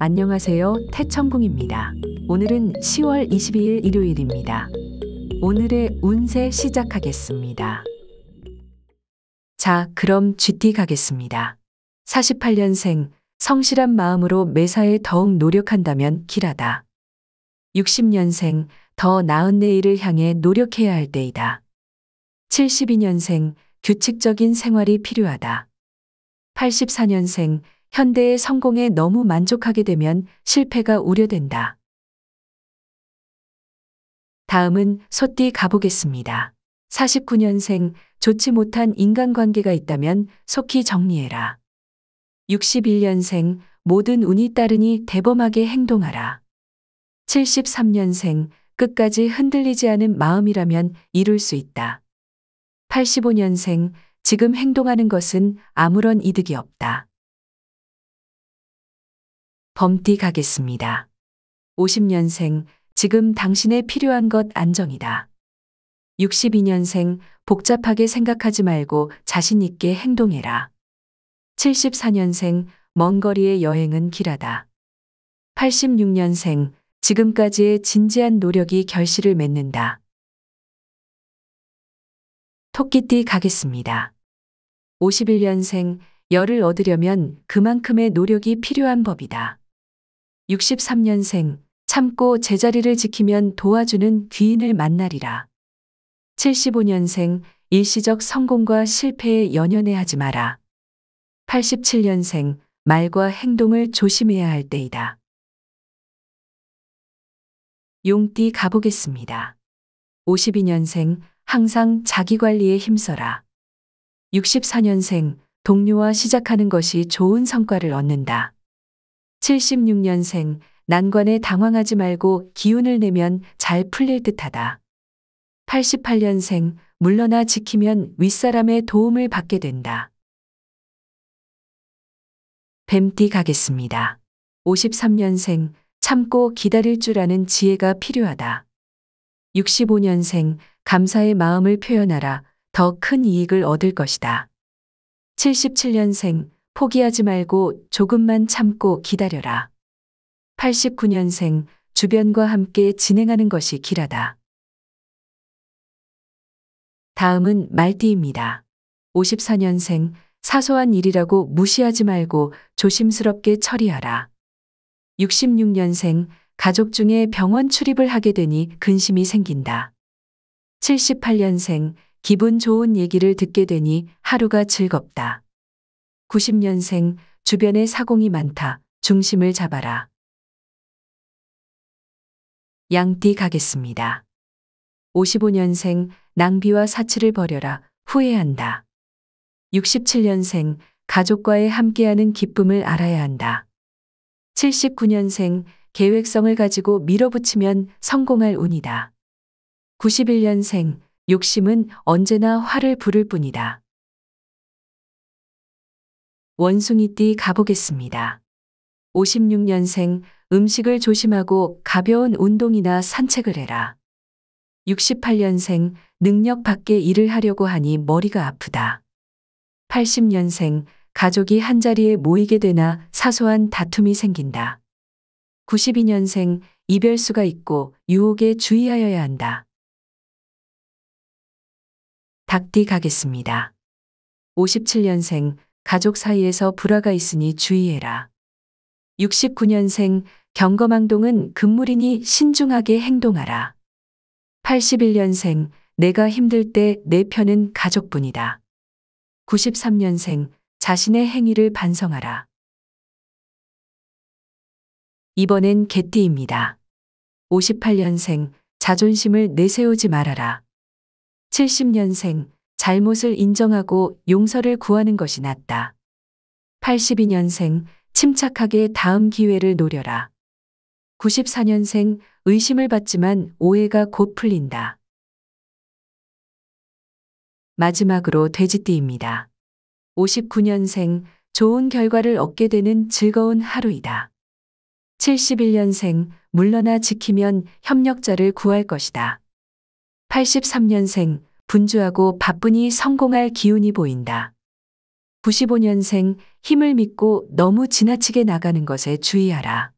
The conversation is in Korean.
안녕하세요. 태천궁입니다. 오늘은 10월 22일 일요일입니다. 오늘의 운세 시작하겠습니다. 자, 그럼 GT 가겠습니다. 48년생, 성실한 마음으로 매사에 더욱 노력한다면 길하다. 60년생, 더 나은 내일을 향해 노력해야 할 때이다. 72년생, 규칙적인 생활이 필요하다. 84년생, 현대의 성공에 너무 만족하게 되면 실패가 우려된다. 다음은 소띠 가보겠습니다. 49년생 좋지 못한 인간관계가 있다면 속히 정리해라. 61년생 모든 운이 따르니 대범하게 행동하라. 73년생 끝까지 흔들리지 않은 마음이라면 이룰 수 있다. 85년생 지금 행동하는 것은 아무런 이득이 없다. 범띠가겠습니다. 50년생, 지금 당신의 필요한 것 안정이다. 62년생, 복잡하게 생각하지 말고 자신 있게 행동해라. 74년생, 먼 거리의 여행은 길하다. 86년생, 지금까지의 진지한 노력이 결실을 맺는다. 토끼띠 가겠습니다. 51년생, 열을 얻으려면 그만큼의 노력이 필요한 법이다. 63년생 참고 제자리를 지키면 도와주는 귀인을 만나리라. 75년생 일시적 성공과 실패에 연연해 하지 마라. 87년생 말과 행동을 조심해야 할 때이다. 용띠 가보겠습니다. 52년생 항상 자기관리에 힘써라. 64년생 동료와 시작하는 것이 좋은 성과를 얻는다. 76년생 난관에 당황하지 말고 기운을 내면 잘 풀릴 듯하다. 88년생 물러나 지키면 윗사람의 도움을 받게 된다. 뱀띠 가겠습니다. 53년생 참고 기다릴 줄 아는 지혜가 필요하다. 65년생 감사의 마음을 표현하라 더 큰 이익을 얻을 것이다. 77년생 포기하지 말고 조금만 참고 기다려라. 89년생 주변과 함께 진행하는 것이 길하다. 다음은 말띠입니다. 54년생 사소한 일이라고 무시하지 말고 조심스럽게 처리하라. 66년생 가족 중에 병원 출입을 하게 되니 근심이 생긴다. 78년생 기분 좋은 얘기를 듣게 되니 하루가 즐겁다. 90년생 주변에 사공이 많다. 중심을 잡아라. 양띠 가겠습니다. 55년생 낭비와 사치를 버려라. 후회한다. 67년생 가족과의 함께하는 기쁨을 알아야 한다. 79년생 계획성을 가지고 밀어붙이면 성공할 운이다. 91년생 욕심은 언제나 화를 부를 뿐이다. 원숭이띠 가보겠습니다. 56년생 음식을 조심하고 가벼운 운동이나 산책을 해라. 68년생 능력 밖에 일을 하려고 하니 머리가 아프다. 80년생 가족이 한자리에 모이게 되나 사소한 다툼이 생긴다. 92년생 이별수가 있고 유혹에 주의하여야 한다. 닭띠 가겠습니다. 57년생 가족 사이에서 불화가 있으니 주의해라. 69년생 경거망동은 금물이니 신중하게 행동하라. 81년생 내가 힘들 때 내 편은 가족뿐이다. 93년생 자신의 행위를 반성하라. 이번엔 개띠입니다. 58년생 자존심을 내세우지 말아라. 70년생 잘못을 인정하고 용서를 구하는 것이 낫다. 82년생 침착하게 다음 기회를 노려라. 94년생 의심을 받지만 오해가 곧 풀린다. 마지막으로 돼지띠입니다. 59년생 좋은 결과를 얻게 되는 즐거운 하루이다. 71년생 물러나 지키면 협력자를 구할 것이다. 83년생 분주하고 바쁘니 성공할 기운이 보인다. 95년생 힘을 믿고 너무 지나치게 나가는 것에 주의하라.